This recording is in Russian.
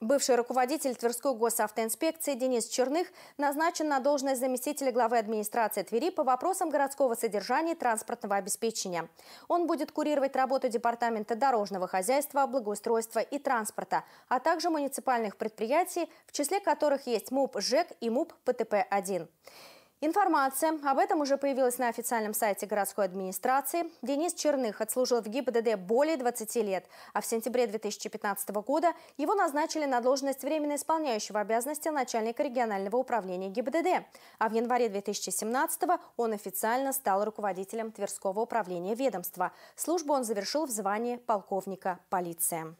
Бывший руководитель Тверской госавтоинспекции Денис Черных назначен на должность заместителя главы администрации Твери по вопросам городского содержания и транспортного обеспечения. Он будет курировать работу Департамента дорожного хозяйства, благоустройства и транспорта, а также муниципальных предприятий, в числе которых есть МУП «ЖЭК» и МУП «ПТП-1». Информация об этом уже появилась на официальном сайте городской администрации. Денис Черных отслужил в ГИБДД более 20 лет, а в сентябре 2015 года его назначили на должность временно исполняющего обязанности начальника регионального управления ГИБДД. А в январе 2017 он официально стал руководителем Тверского управления ведомства. Службу он завершил в звании полковника полиции.